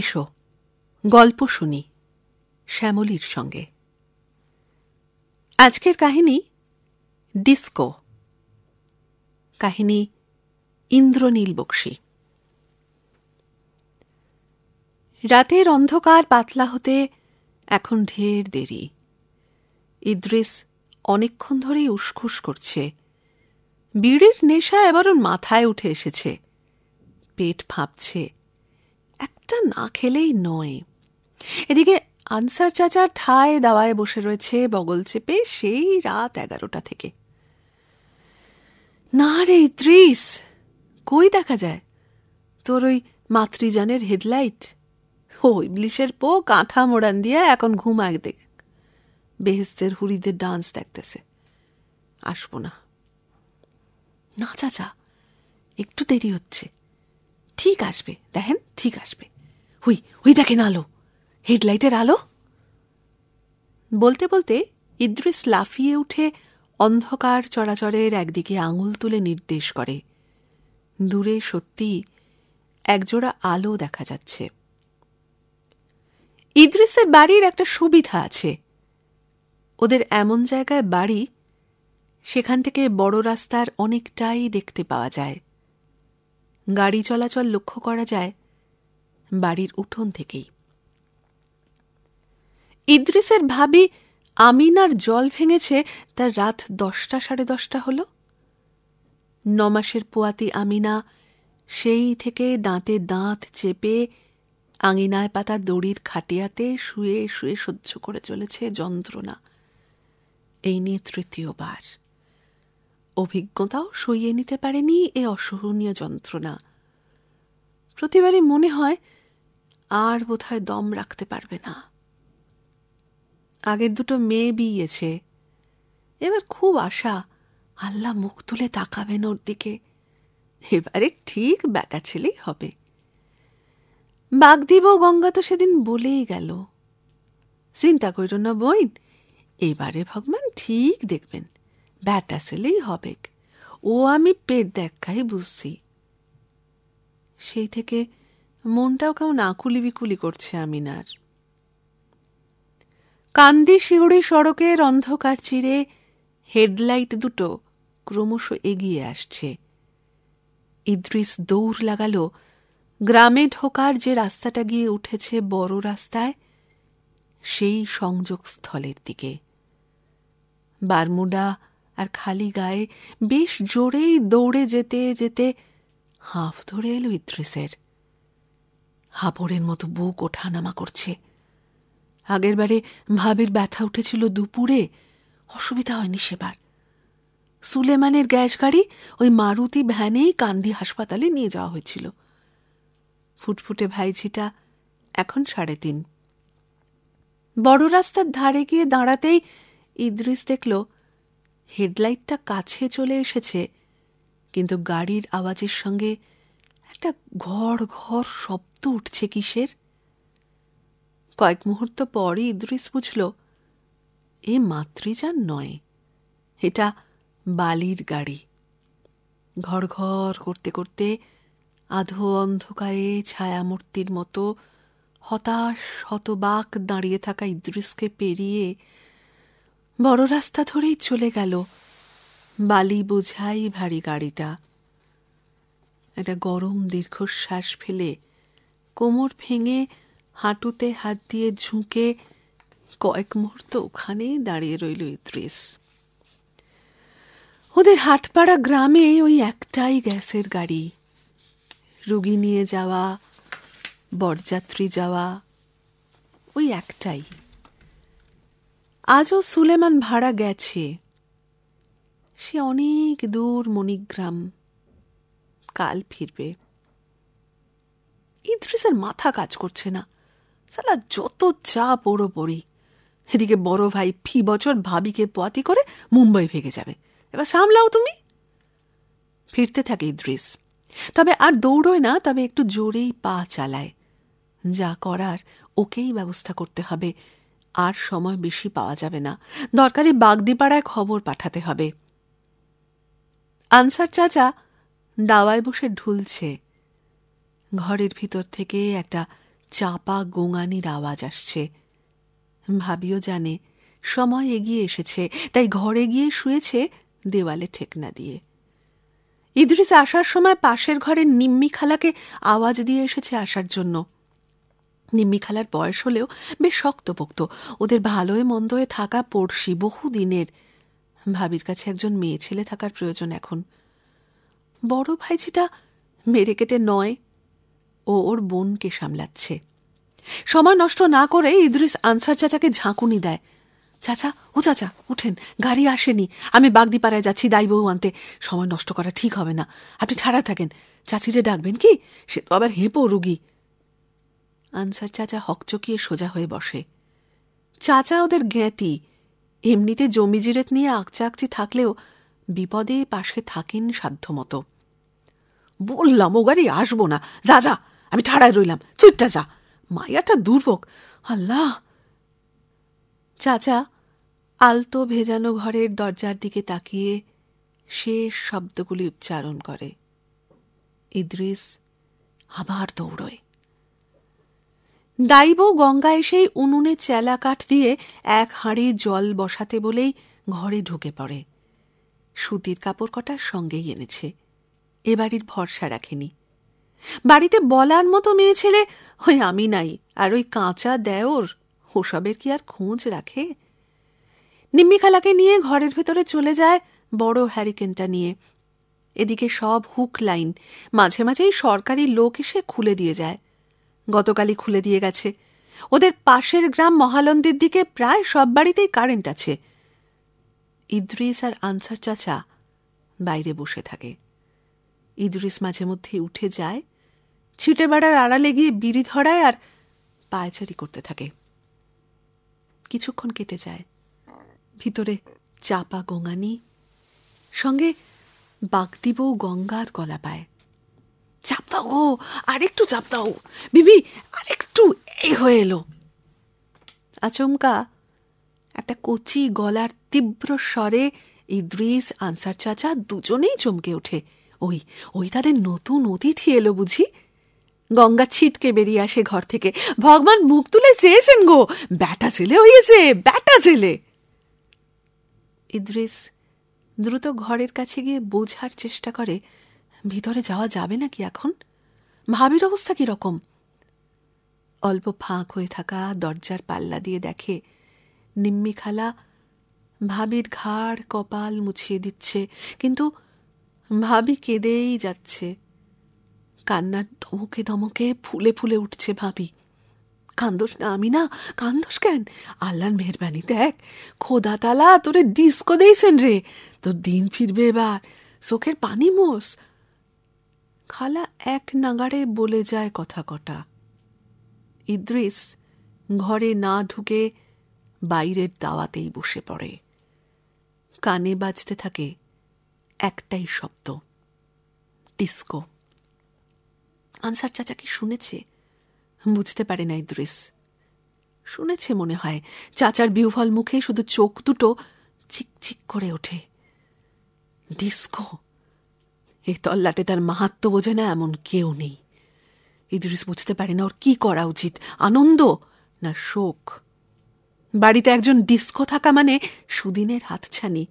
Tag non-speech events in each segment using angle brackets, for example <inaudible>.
এসো গল্প শুনি শ্যামলির সঙ্গে আজকের কাহিনী ডিস্কো কাহিনী ইন্দ্রনীল বক্সী রাতের অন্ধকার পাতলা হতে এখন ঢের দেরি ইদ্রিস অনেকক্ষণ ধরেই উসখুস করছে বিড়ির নেশা এবার মাথায় উঠে এসেছে পেট ফাঁপছে একটা না খেলেই নয় এদিকে আনসার চাচা ঠায় দাওয়ায় বসে রয়েছে বগল চেপে সেই রাত এগারোটা থেকে না রে ত্রিস কই দেখা যায় তোর ওই মাতৃযানের হেডলাইট ও ইবলিশের পো কাঁথা মোড়ান দিয়ে এখন ঘুম দে বেহেস্তের হুড়িদের ডান্স দেখতেছে আসবো না না চাচা একটু দেরি হচ্ছে ঠিক আসবে দেখেন ঠিক আসবে হুই হুই দেখেন আলো হেডলাইটের আলো বলতে বলতে ইদ্রিস লাফিয়ে উঠে অন্ধকার চরাচরের একদিকে আঙুল তুলে নির্দেশ করে দূরে সত্যি একজোড়া আলো দেখা যাচ্ছে ইদ্রিসের বাড়ির একটা সুবিধা আছে ওদের এমন জায়গায় বাড়ি সেখান থেকে বড় রাস্তার অনেকটাই দেখতে পাওয়া যায় গাড়ি চলাচল লক্ষ্য করা যায় বাড়ির উঠোন থেকেই ইদ্রিসের ভাবি আমিনার জল ভেঙেছে তার রাত দশটা সাড়ে দশটা হল নমাসের পোয়াতি আমিনা সেই থেকে দাঁতে দাঁত চেপে আঙিনায় পাতা দড়ির খাটিয়াতে শুয়ে শুয়ে সহ্য করে চলেছে যন্ত্রণা এই নিয়ে তৃতীয়বার অভিজ্ঞতাও সইয়ে নিতে পারেনি এ অসহনীয় যন্ত্রণা প্রতিবারই মনে হয় আর বোধহয় দম রাখতে পারবে না আগের দুটো মেয়ে বিয়েছে এবার খুব আশা আল্লাহ মুখ তুলে তাকাবেন ওর দিকে এবারে ঠিক বেটা ছেলেই হবে বাগদিব গঙ্গা তো সেদিন বলেই গেল চিন্তা করিল না বইন এবারে ভগবান ঠিক দেখবেন ব্যাটা ছেলেই হবেক ও আমি পেট দেখাই বুঝছি সেই থেকে মনটাও কেমন আকুলি বিকুলি করছে আমিনার কান্দি শিউড়ি সড়কের অন্ধকার চিরে হেডলাইট দুটো ক্রমশ এগিয়ে আসছে ইদ্রিস দৌড় লাগাল গ্রামে ঢোকার যে রাস্তাটা গিয়ে উঠেছে বড় রাস্তায় সেই সংযোগস্থলের দিকে বারমুডা আর খালি গায়ে বেশ জোরেই দৌড়ে যেতে যেতে হাঁফ ধরে এলো ইদ্রিসের হাপড়ের মতো বুক ওঠানামা করছে আগের বারে ভাবের ব্যথা উঠেছিল দুপুরে অসুবিধা হয়নি সেবার সুলেমানের গ্যাস গাড়ি ওই মারুতি ভ্যানেই কান্দি হাসপাতালে নিয়ে যাওয়া হয়েছিল ফুটফুটে ভাইঝিটা এখন সাড়ে তিন বড় রাস্তার ধারে গিয়ে দাঁড়াতেই ইদ্রিস দেখল হেডলাইটটা কাছে চলে এসেছে কিন্তু গাড়ির আওয়াজের সঙ্গে একটা ঘর ঘর শব্দ উঠছে কিসের কয়েক মুহূর্ত পরই ইদ্রিস বুঝল এ মাতৃযান নয় এটা বালির গাড়ি ঘর ঘর করতে করতে আধো অন্ধকারে ছায়ামূর্তির মতো হতাশ হতবাক দাঁড়িয়ে থাকা ইদ্রিসকে পেরিয়ে বড় রাস্তা ধরেই চলে গেল বালি বোঝাই ভারী গাড়িটা একটা গরম দীর্ঘশ্বাস ফেলে কোমর ভেঙে হাঁটুতে হাত দিয়ে ঝুঁকে কয়েক মুহূর্ত ওখানেই দাঁড়িয়ে রইল ইদ্রিস ওদের হাটপাড়া গ্রামে ওই একটাই গ্যাসের গাড়ি রুগী নিয়ে যাওয়া বরযাত্রী যাওয়া ওই একটাই আজও সুলেমান ভাড়া গেছে সে অনেক দূর মণিগ্রাম কাল ফিরবে ইদ্রিসের মাথা কাজ করছে না সালা যত চা পড়ো পড়ি এদিকে বড় ভাই ফি বছর ভাবিকে পোয়াতি করে মুম্বাই ভেঙে যাবে এবার সামলাও তুমি ফিরতে থাকে ইদ্রিস তবে আর দৌড়োয় না তবে একটু জোরেই পা চালায় যা করার ওকেই ব্যবস্থা করতে হবে আর সময় বেশি পাওয়া যাবে না দরকারি বাগদিপাড়ায় খবর পাঠাতে হবে আনসার চাচা দাওয়ায় বসে ঢুলছে ঘরের ভিতর থেকে একটা চাপা গোঙানির আওয়াজ আসছে ভাবিও জানে সময় এগিয়ে এসেছে তাই ঘরে গিয়ে শুয়েছে দেওয়ালে ঠেকনা দিয়ে ইদ্রিস আসার সময় পাশের ঘরের নিম্মি খালাকে আওয়াজ দিয়ে এসেছে আসার জন্য নিম্মি খালার বয়স হলেও বেশ শক্তপোক্ত ওদের ভালোয় মন্দয়ে থাকা পড়শি বহু দিনের ভাবির কাছে একজন মেয়ে ছেলে থাকার প্রয়োজন এখন বড় ভাইঝিটা মেরে কেটে নয় ও ওর বোনকে সামলাচ্ছে সময় নষ্ট না করে ইদ্রিস আনসার চাচাকে ঝাঁকুনি দেয় চাচা ও চাচা উঠেন গাড়ি আসেনি আমি বাগদিপাড়ায় যাচ্ছি বউ আনতে সময় নষ্ট করা ঠিক হবে না আপনি ছাড়া থাকেন চাচিরে ডাকবেন কি সে তো আবার হেঁপো রুগী আনসার চাচা হকচকিয়ে সোজা হয়ে বসে চাচা ওদের জ্ঞাতি এমনিতে জমি জিরেত নিয়ে আঁকচা আকচি থাকলেও বিপদে পাশে থাকেন সাধ্যমতো বললাম ও গাড়ি আসবো না যা যা আমি ঠাড়ায় রইলাম চুটটা যা মায়াটা দুর্ভোগ আল্লাহ চাচা আলতো ভেজানো ঘরের দরজার দিকে তাকিয়ে শেষ শব্দগুলি উচ্চারণ করে ইদ্রিস আবার দৌড়য় দাইব গঙ্গা এসেই উনুনে চেলা কাঠ দিয়ে এক হাঁড়ি জল বসাতে বলেই ঘরে ঢুকে পড়ে সুতির কাপড় কটা সঙ্গেই এনেছে এ বাড়ির ভরসা রাখেনি বাড়িতে বলার মতো মেয়ে ছেলে ওই আমি নাই আর ওই কাঁচা দেওর ওসবের কি আর খোঁজ রাখে নিম্মিখালাকে নিয়ে ঘরের ভেতরে চলে যায় বড় হ্যারিকেনটা নিয়ে এদিকে সব হুক লাইন মাঝে মাঝেই সরকারি লোক এসে খুলে দিয়ে যায় গতকালই খুলে দিয়ে গেছে ওদের পাশের গ্রাম মহালন্দির দিকে প্রায় সব বাড়িতেই কারেন্ট আছে ইদ্রিস আর আনসার চাচা বাইরে বসে থাকে ইঁদুরিস মাঝে মধ্যে উঠে যায় ছিটে বেড়ার আড়ালে গিয়ে বিড়ি ধরায় আর পায়চারি করতে থাকে কিছুক্ষণ কেটে যায় ভিতরে চাপা গোঙানি সঙ্গে বাগদিব গঙ্গার গলা পায় চাপ দাও গো আরেকটু চাপ দাও বিবি আরেকটু এই হয়ে এলো আচমকা একটা কচি গলার তীব্র স্বরে ইদ্রিস আনসার চাচা দুজনেই চমকে ওঠে ওই ওই তাদের নতুন অতিথি এলো বুঝি গঙ্গা ছিটকে বেরিয়ে আসে ঘর থেকে ভগবান মুখ তুলে চেয়েছেন গো ব্যাটা ছেলে হয়েছে ব্যাটা ছেলে ইদ্রিস দ্রুত ঘরের কাছে গিয়ে বোঝার চেষ্টা করে ভিতরে যাওয়া যাবে নাকি এখন ভাবির অবস্থা কীরকম অল্প ফাঁক হয়ে থাকা দরজার পাল্লা দিয়ে দেখে নিম্মিখালা ভাবির ঘাড় কপাল মুছিয়ে দিচ্ছে কিন্তু ভাবি কেঁদেই যাচ্ছে কান্নার ধমকে ধমকে ফুলে ফুলে উঠছে ভাবি কান্দোস না আমি না কান্দোস কেন আল্লাহর মেহরবানি দেখ খোদা তালা তোরে ডিস্কো দিয়েছেন রে তোর দিন ফিরবে এবার চোখের পানি মোস খালা এক নাগাড়ে বলে যায় কথা কটা ইদ্রিস ঘরে না ঢুকে বাইরের দাওয়াতেই বসে পড়ে কানে বাজতে থাকে একটাই শব্দ ডিস্কো আনসার চাচাকে শুনেছে বুঝতে পারে না ইদ্রিস শুনেছে মনে হয় চাচার বিহফল মুখে শুধু চোখ দুটো চিকচিক করে ওঠে ডিস্কো এ তল্লাটে তার মাহাত্ম বোঝে না এমন কেউ নেই ইদ্রিস বুঝতে পারে না ওর কি করা উচিত আনন্দ না শোক বাড়িতে একজন ডিস্কো থাকা মানে সুদিনের হাতছানি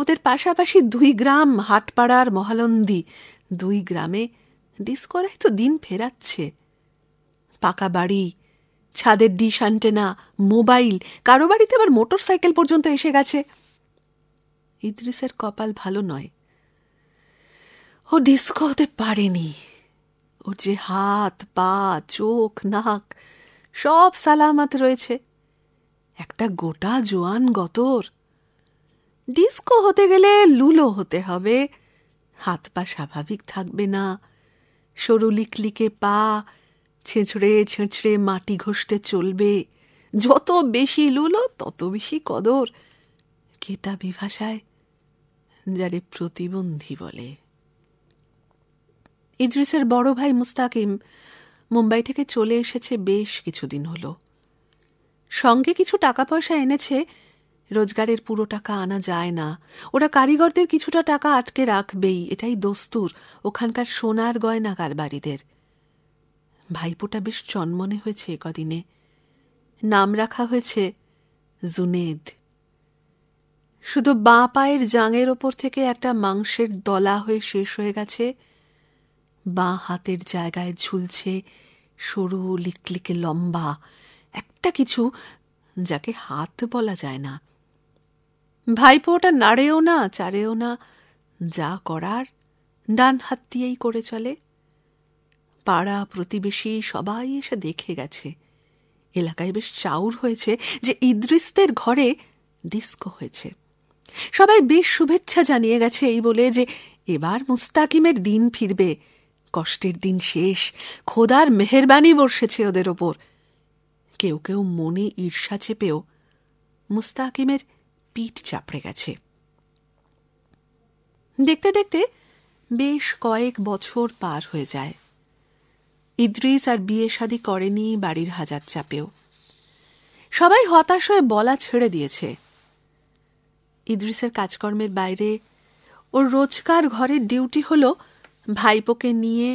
ওদের পাশাপাশি দুই গ্রাম হাটপাড়ার মহালন্দি দুই গ্রামে ডিসকোরাই তো দিন ফেরাচ্ছে পাকা বাড়ি ছাদের ডিশ আন্টেনা মোবাইল কারো বাড়িতে আবার মোটর সাইকেল পর্যন্ত এসে গেছে ইদ্রিসের কপাল ভালো নয় ও ডিস্কো হতে পারেনি ওর যে হাত পা চোখ নাক সব সালামাত রয়েছে একটা গোটা জোয়ান গতর ডিস্কো হতে গেলে লুলো হতে হবে হাত পা স্বাভাবিক থাকবে না সরু লিকলিকে পা ছেঁচড়ে ছেঁচড়ে মাটি ঘষতে চলবে যত বেশি লুলো তত বেশি কদর কেতাবি ভাষায় যারে প্রতিবন্ধী বলে ইদ্রিসের বড় ভাই মুস্তাকিম মুম্বাই থেকে চলে এসেছে বেশ কিছুদিন হলো সঙ্গে কিছু টাকা পয়সা এনেছে রোজগারের পুরো টাকা আনা যায় না ওরা কারিগরদের কিছুটা টাকা আটকে রাখবেই এটাই দস্তুর ওখানকার সোনার গয়না কারবারিদের ভাইপোটা বেশ চন্মনে হয়েছে কদিনে নাম রাখা হয়েছে জুনেদ শুধু বাঁ পায়ের জাঙের ওপর থেকে একটা মাংসের দলা হয়ে শেষ হয়ে গেছে বাঁ হাতের জায়গায় ঝুলছে সরু লিকলিকে লম্বা একটা কিছু যাকে হাত বলা যায় না ভাইপোটা নাড়েও না চারেও না যা করার ডান হাত দিয়েই করে চলে পাড়া প্রতিবেশী সবাই এসে দেখে গেছে এলাকায় বেশ চাউর হয়েছে যে ইদ্রিস্তের ঘরে ডিস্কো হয়েছে সবাই বেশ শুভেচ্ছা জানিয়ে গেছে এই বলে যে এবার মুস্তাকিমের দিন ফিরবে কষ্টের দিন শেষ খোদার মেহরবানি বসেছে ওদের ওপর কেউ কেউ মনে ঈর্ষা চেপেও মুস্তাকিমের পিঠ চাপড়ে গেছে দেখতে দেখতে বেশ কয়েক বছর পার হয়ে যায় ইদ্রিস আর বিয়ে শাদি করেনি বাড়ির হাজার চাপেও সবাই হতাশ হয়ে বলা ছেড়ে দিয়েছে ইদ্রিসের কাজকর্মের বাইরে ওর রোজকার ঘরের ডিউটি হলো ভাইপোকে নিয়ে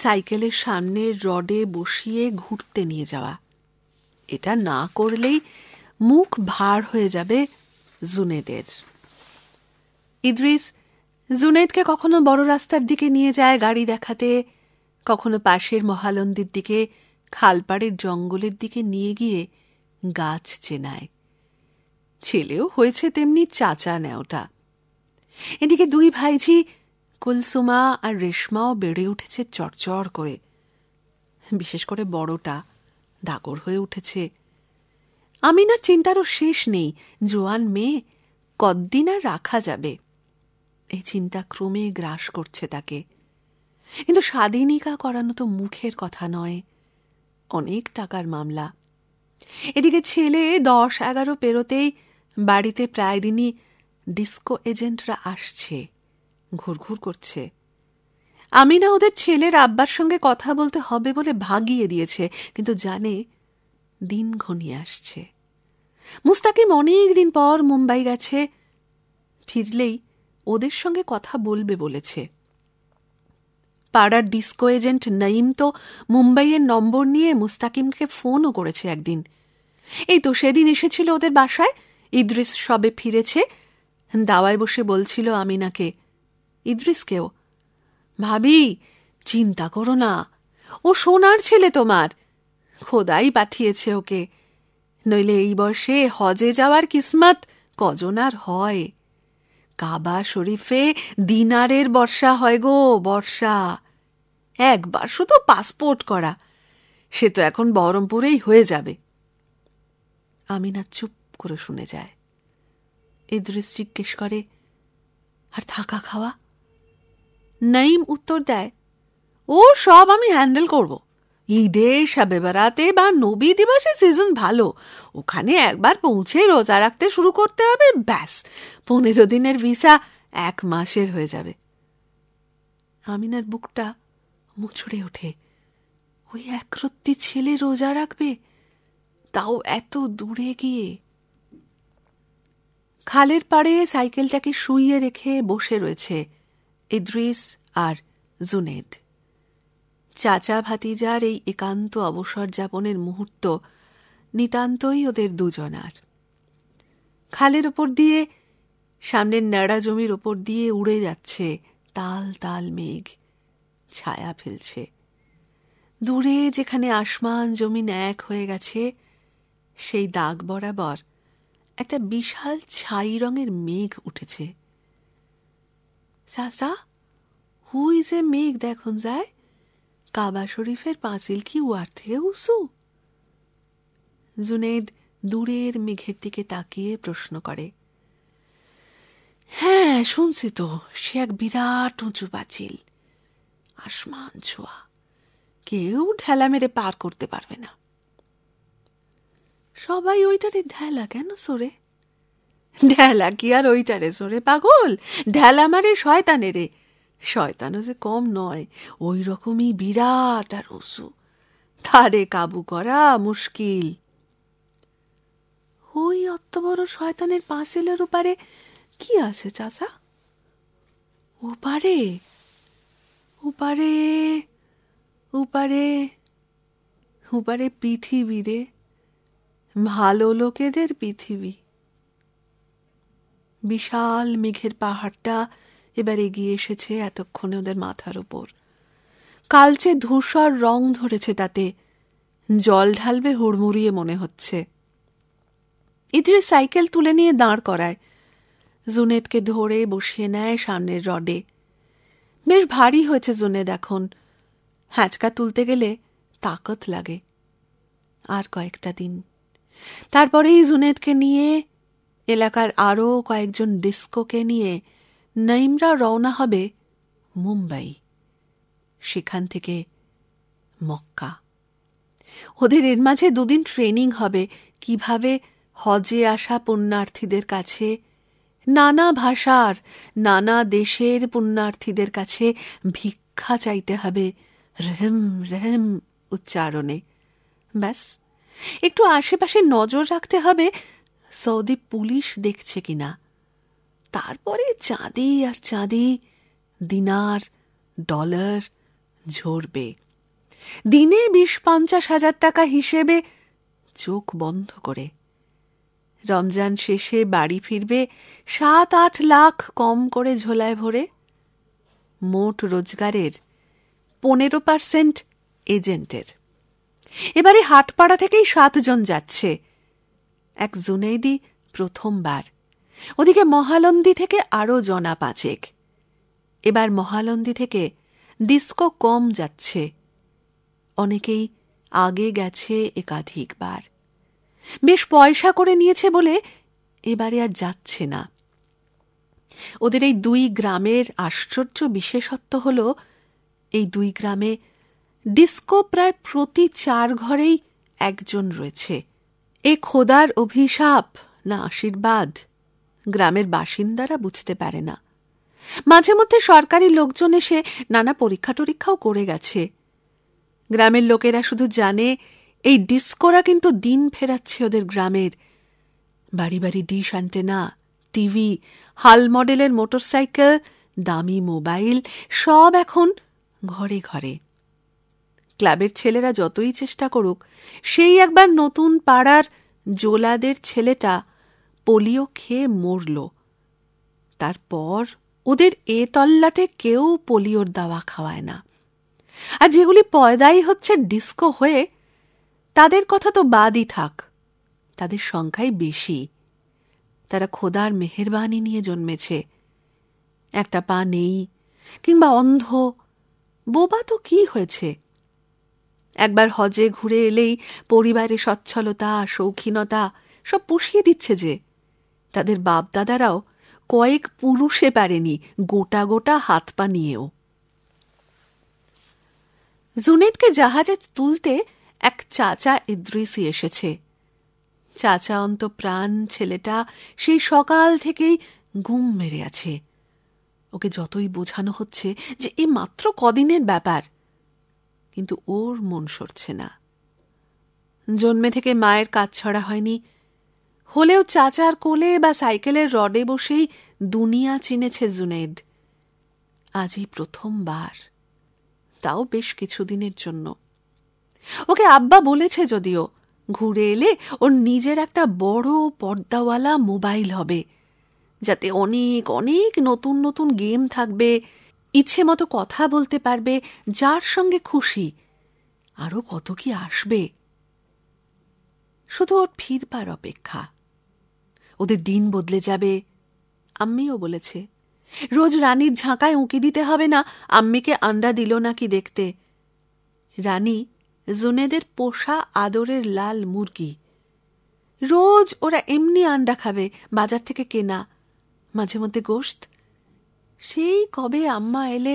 সাইকেলের সামনে রডে বসিয়ে ঘুরতে নিয়ে যাওয়া এটা না করলেই মুখ ভার হয়ে যাবে জুনেদের ইদ্রিস জুনেদকে কখনো বড় রাস্তার দিকে নিয়ে যায় গাড়ি দেখাতে কখনো পাশের মহালন্দির দিকে খালপাড়ের জঙ্গলের দিকে নিয়ে গিয়ে গাছ চেনায় ছেলেও হয়েছে তেমনি চাচা নেওটা এদিকে দুই ভাইঝি কুলসুমা আর রেশমাও বেড়ে উঠেছে চড়চড় করে বিশেষ করে বড়টা ডাকর হয়ে উঠেছে আমিনার চিন্তারও শেষ নেই জোয়ান মেয়ে কদ্দিন আর রাখা যাবে এই চিন্তা ক্রমে গ্রাস করছে তাকে কিন্তু স্বাধীনিকা করানো তো মুখের কথা নয় অনেক টাকার মামলা এদিকে ছেলে দশ এগারো পেরোতেই বাড়িতে প্রায় দিনই ডিস্কো এজেন্টরা আসছে ঘুরঘুর করছে আমিনা ওদের ছেলের আব্বার সঙ্গে কথা বলতে হবে বলে ভাগিয়ে দিয়েছে কিন্তু জানে দিন ঘনিয়ে আসছে মুস্তাকিম অনেক দিন পর মুম্বাই গেছে ফিরলেই ওদের সঙ্গে কথা বলবে বলেছে পাড়ার ডিস্কো এজেন্ট নঈম তো মুম্বাইয়ের নম্বর নিয়ে মুস্তাকিমকে ফোনও করেছে একদিন এই তো সেদিন এসেছিল ওদের বাসায় ইদ্রিস সবে ফিরেছে দাওয়ায় বসে বলছিল আমিনাকে ইদ্রিসকেও ভাবি চিন্তা করো না ও সোনার ছেলে তোমার খোদাই পাঠিয়েছে ওকে নইলে এই বর্ষে হজে যাওয়ার কিসমত কজনার হয় কাবা শরীফে দিনারের বর্ষা হয় গো বর্ষা একবার শুধু পাসপোর্ট করা সে তো এখন বহরমপুরেই হয়ে যাবে আমিনা চুপ করে শুনে যায় ইদ্রিস জিজ্ঞেস করে আর থাকা খাওয়া নাইম উত্তর দেয় ও সব আমি হ্যান্ডেল করবো ঈদে সাবে বেড়াতে বা নবী দিবসে সিজন ভালো ওখানে একবার পৌঁছে রোজা রাখতে শুরু করতে হবে ব্যাস পনেরো দিনের ভিসা এক মাসের হয়ে যাবে আমিনার বুকটা মুচড়ে ওঠে ওই একরত্তি ছেলে রোজা রাখবে তাও এত দূরে গিয়ে খালের পাড়ে সাইকেলটাকে শুইয়ে রেখে বসে রয়েছে ইদ্রিস আর জুনেদ চাচা ভাতিজার এই একান্ত অবসর যাপনের মুহূর্ত নিতান্তই ওদের দুজনার খালের ওপর দিয়ে সামনের ন্যাড়া জমির ওপর দিয়ে উড়ে যাচ্ছে তাল তাল মেঘ ছায়া ফেলছে দূরে যেখানে আসমান জমিন এক হয়ে গেছে সেই দাগ বরাবর একটা বিশাল ছাই রঙের মেঘ উঠেছে চাচা হুইজে এ মেঘ দেখুন যায় কাবা শরীফের পাঁচিল কি ওয়ার থেকে উসু জুনেদ দূরের মেঘের দিকে তাকিয়ে প্রশ্ন করে হ্যাঁ শুনছি তো সে এক বিরাট উঁচু পাঁচিল আসমান ছোঁয়া কেউ ঢেলা মেরে পার করতে পারবে না সবাই ওইটারে ঢেলা কেন সোরে ঢেলা কি আর ওইটারে সোরে পাগল ঢেলা মারে শয়তানেরে রে শয়তানও যে কম নয় ওই রকমই বিরাট আর উঁচু তারে কাবু করা মুশকিল ওই অত বড় শয়তানের পাঁচিলের ওপারে কি আছে চাচা ওপারে ওপারে ওপারে ওপারে পৃথিবী রে ভালো লোকেদের পৃথিবী বিশাল মেঘের পাহাড়টা এবার এগিয়ে এসেছে এতক্ষণে ওদের মাথার উপর কালচে ধূসর রং ধরেছে তাতে জল ঢালবে হুড়মুড়িয়ে মনে হচ্ছে ইদ্রে সাইকেল তুলে নিয়ে দাঁড় করায় জুনেদকে ধরে বসিয়ে নেয় সামনের রডে বেশ ভারী হয়েছে জুনেদ এখন হ্যাঁচকা তুলতে গেলে তাকত লাগে আর কয়েকটা দিন তারপরেই জুনেদকে নিয়ে এলাকার আরও কয়েকজন ডিস্কোকে নিয়ে নাইমরা রওনা হবে মুম্বাই সেখান থেকে মক্কা ওদের এর মাঝে দুদিন ট্রেনিং হবে কিভাবে হজে আসা পুণ্যার্থীদের কাছে নানা ভাষার নানা দেশের পুণ্যার্থীদের কাছে ভিক্ষা চাইতে হবে রেহেম রেহেম উচ্চারণে ব্যাস একটু আশেপাশে নজর রাখতে হবে সৌদি পুলিশ দেখছে কিনা তারপরে চাঁদি আর চাঁদি দিনার ডলার ঝরবে দিনে বিশ পঞ্চাশ হাজার টাকা হিসেবে চোখ বন্ধ করে রমজান শেষে বাড়ি ফিরবে সাত আট লাখ কম করে ঝোলায় ভরে মোট রোজগারের পনেরো পার্সেন্ট এজেন্টের এবারে হাটপাড়া থেকেই সাতজন যাচ্ছে এক জুনেইদি প্রথমবার ওদিকে মহালন্দি থেকে আরও জনা পাচেক এবার মহালন্দি থেকে ডিস্কো কম যাচ্ছে অনেকেই আগে গেছে একাধিকবার বেশ পয়সা করে নিয়েছে বলে এবারে আর যাচ্ছে না ওদের এই দুই গ্রামের আশ্চর্য বিশেষত্ব হল এই দুই গ্রামে ডিস্কো প্রায় প্রতি চার ঘরেই একজন রয়েছে এ খোদার অভিশাপ না আশীর্বাদ গ্রামের বাসিন্দারা বুঝতে পারে না মাঝে মধ্যে সরকারি লোকজন এসে নানা পরীক্ষা টরীক্ষাও করে গেছে গ্রামের লোকেরা শুধু জানে এই ডিস্কোরা কিন্তু দিন ফেরাচ্ছে ওদের গ্রামের বাড়ি বাড়ি ডিশ অ্যান্টেনা টিভি হাল মডেলের মোটরসাইকেল দামি মোবাইল সব এখন ঘরে ঘরে ক্লাবের ছেলেরা যতই চেষ্টা করুক সেই একবার নতুন পাড়ার জোলাদের ছেলেটা পোলিও খেয়ে মরল তারপর ওদের এ তল্লাটে কেউ পোলিওর দাওয়া খাওয়ায় না আর যেগুলি পয়দাই হচ্ছে ডিস্কো হয়ে তাদের কথা তো বাদই থাক তাদের সংখ্যাই বেশি তারা খোদার মেহরবানি নিয়ে জন্মেছে একটা পা নেই কিংবা অন্ধ বোবা তো কি হয়েছে একবার হজে ঘুরে এলেই পরিবারে সচ্ছলতা শৌখিনতা সব পুষিয়ে দিচ্ছে যে তাদের বাপদাদারাও কয়েক পুরুষে পারেনি গোটা গোটা হাত পা নিয়েও জুনেদকে জাহাজে তুলতে এক চাচা ইদ্রিসি এসেছে চাচা অন্ত প্রাণ ছেলেটা সেই সকাল থেকেই ঘুম মেরে আছে ওকে যতই বোঝানো হচ্ছে যে এ মাত্র কদিনের ব্যাপার কিন্তু ওর মন সরছে না জন্মে থেকে মায়ের কাজ ছড়া হয়নি হলেও চাচার কোলে বা সাইকেলের রডে বসেই দুনিয়া চিনেছে জুনেদ আজই প্রথমবার তাও বেশ কিছুদিনের জন্য ওকে আব্বা বলেছে যদিও ঘুরে এলে ওর নিজের একটা বড় পর্দাওয়ালা মোবাইল হবে যাতে অনেক অনেক নতুন নতুন গেম থাকবে ইচ্ছে মতো কথা বলতে পারবে যার সঙ্গে খুশি আরও কত কি আসবে শুধু ওর ফিরবার অপেক্ষা ওদের দিন বদলে যাবে আম্মিও বলেছে রোজ রানীর ঝাঁকায় উঁকি দিতে হবে না আম্মিকে আন্ডা দিল নাকি দেখতে রানী জুনেদের পোষা আদরের লাল মুরগি রোজ ওরা এমনি আন্ডা খাবে বাজার থেকে কেনা মাঝে মধ্যে গোস্ত সেই কবে আম্মা এলে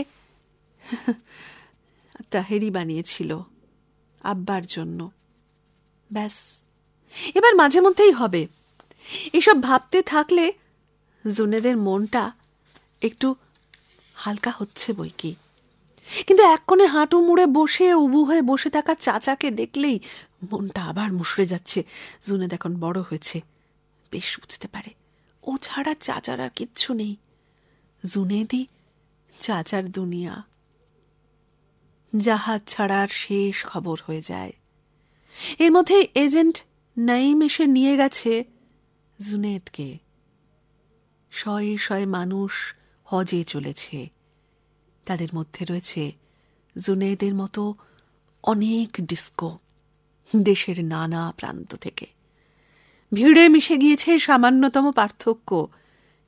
<laughs> তাহেরি বানিয়েছিল আব্বার জন্য ব্যাস এবার মাঝে মধ্যেই হবে এসব ভাবতে থাকলে জুনেদের মনটা একটু হালকা হচ্ছে বই কি কিন্তু এক কোণে হাঁটু মুড়ে বসে উবু হয়ে বসে থাকা চাচাকে দেখলেই মনটা আবার মুশড়ে যাচ্ছে জুনেদ এখন বড় হয়েছে বেশ বুঝতে পারে ও ছাড়া চাচার আর কিচ্ছু নেই জুনেদি চাচার দুনিয়া জাহাজ ছাড়ার শেষ খবর হয়ে যায় এর মধ্যে এজেন্ট নাইম এসে নিয়ে গেছে জুনেদকে শয়ে শয়ে মানুষ হজে চলেছে তাদের মধ্যে রয়েছে জুনেদের মতো অনেক ডিস্কো দেশের নানা প্রান্ত থেকে ভিড়ে মিশে গিয়েছে সামান্যতম পার্থক্য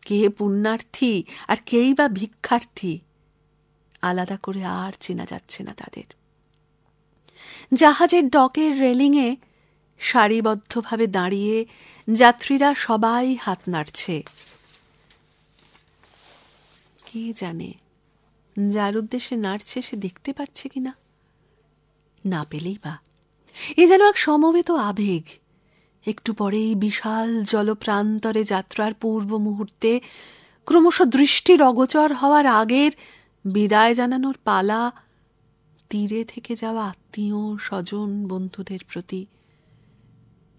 কে পুণ্যার্থী আর কেই বা ভিক্ষার্থী আলাদা করে আর চেনা যাচ্ছে না তাদের জাহাজের ডকের রেলিংয়ে সারিবদ্ধভাবে দাঁড়িয়ে যাত্রীরা সবাই হাত নাড়ছে কে জানে যার উদ্দেশ্যে নাড়ছে সে দেখতে পারছে কিনা না পেলেই বা এ যেন এক সমবেত আবেগ একটু পরেই বিশাল জলপ্রান্তরে যাত্রার পূর্ব মুহূর্তে ক্রমশ দৃষ্টির অগোচর হওয়ার আগের বিদায় জানানোর পালা তীরে থেকে যাওয়া আত্মীয় স্বজন বন্ধুদের প্রতি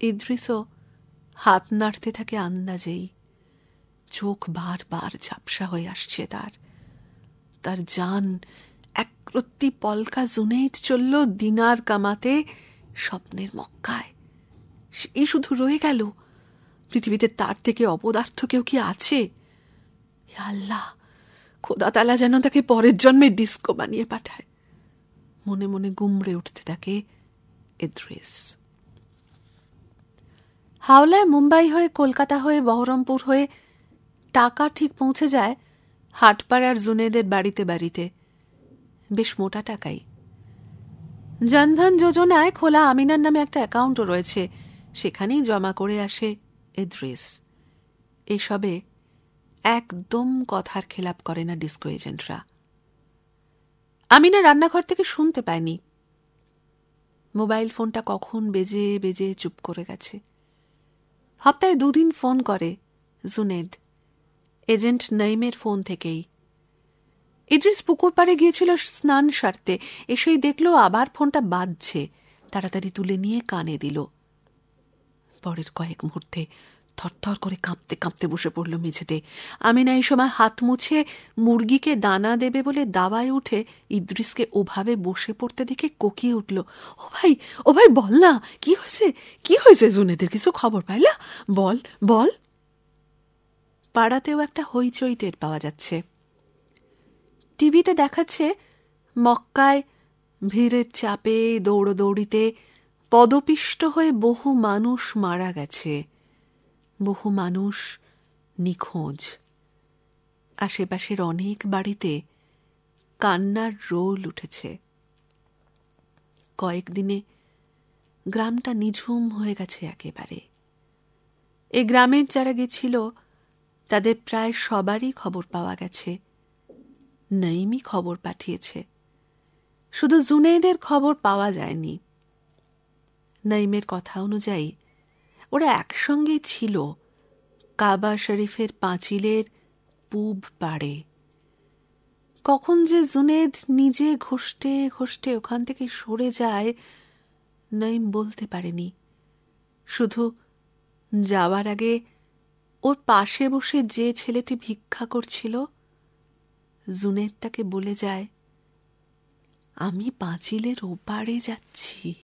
ইদ্রিসও হাত নাড়তে থাকে আন্দাজেই চোখ বার বার ঝাপসা হয়ে আসছে তার তার যান একরত্তি পলকা জুনেট চলল দিনার কামাতে স্বপ্নের মক্কায় সে শুধু রয়ে গেল পৃথিবীতে তার থেকে অপদার্থ কেউ কি আছে আল্লাহ খোদাতালা যেন তাকে পরের জন্মে ডিস্কো বানিয়ে পাঠায় মনে মনে গুমড়ে উঠতে থাকে এদ্রেস হাওলায় মুম্বাই হয়ে কলকাতা হয়ে বহরমপুর হয়ে টাকা ঠিক পৌঁছে যায় হাটপাড়ার জুনেদের বাড়িতে বাড়িতে বেশ মোটা টাকাই জনধন যোজনায় খোলা আমিনার নামে একটা অ্যাকাউন্টও রয়েছে সেখানেই জমা করে আসে এড্রেস এসবে একদম কথার খেলাপ করে না ডিস্কো এজেন্টরা আমিনা রান্নাঘর থেকে শুনতে পায়নি মোবাইল ফোনটা কখন বেজে বেজে চুপ করে গেছে হপ্তায় দুদিন ফোন করে জুনেদ এজেন্ট নঈমের ফোন থেকেই ইদ্রিস পুকুর পাড়ে গিয়েছিল স্নান সারতে এসেই দেখল আবার ফোনটা বাজছে তাড়াতাড়ি তুলে নিয়ে কানে দিল পরের কয়েক মুহূর্তে থরথর করে কাঁপতে কাঁপতে বসে পড়ল মেঝেতে আমিনা এই সময় হাত মুছে মুরগিকে দানা দেবে বলে দাবায় উঠে ইদ্রিসকে ওভাবে বসে পড়তে দেখে কোকিয়ে উঠল ও ভাই ও ভাই বল না কি হয়েছে কি হয়েছে জুনেদের কিছু খবর পাইলা বল বল পাড়াতেও একটা হইচই টের পাওয়া যাচ্ছে টিভিতে দেখাচ্ছে মক্কায় ভিড়ের চাপে দৌড়দৌড়িতে পদপিষ্ট হয়ে বহু মানুষ মারা গেছে বহু মানুষ নিখোঁজ আশেপাশের অনেক বাড়িতে কান্নার রোল উঠেছে কয়েকদিনে গ্রামটা নিঝুম হয়ে গেছে একেবারে এ গ্রামের যারা গেছিল তাদের প্রায় সবারই খবর পাওয়া গেছে নঈমই খবর পাঠিয়েছে শুধু জুনেদের খবর পাওয়া যায়নি নঈমের কথা অনুযায়ী ওরা একসঙ্গে ছিল কাবা শরীফের পাঁচিলের পূব পাড়ে কখন যে জুনেদ নিজে ঘষ্টে ঘষ্টে ওখান থেকে সরে যায় নইম বলতে পারেনি শুধু যাওয়ার আগে ওর পাশে বসে যে ছেলেটি ভিক্ষা করছিল জুনেদ তাকে বলে যায় আমি পাঁচিলের ওপারে যাচ্ছি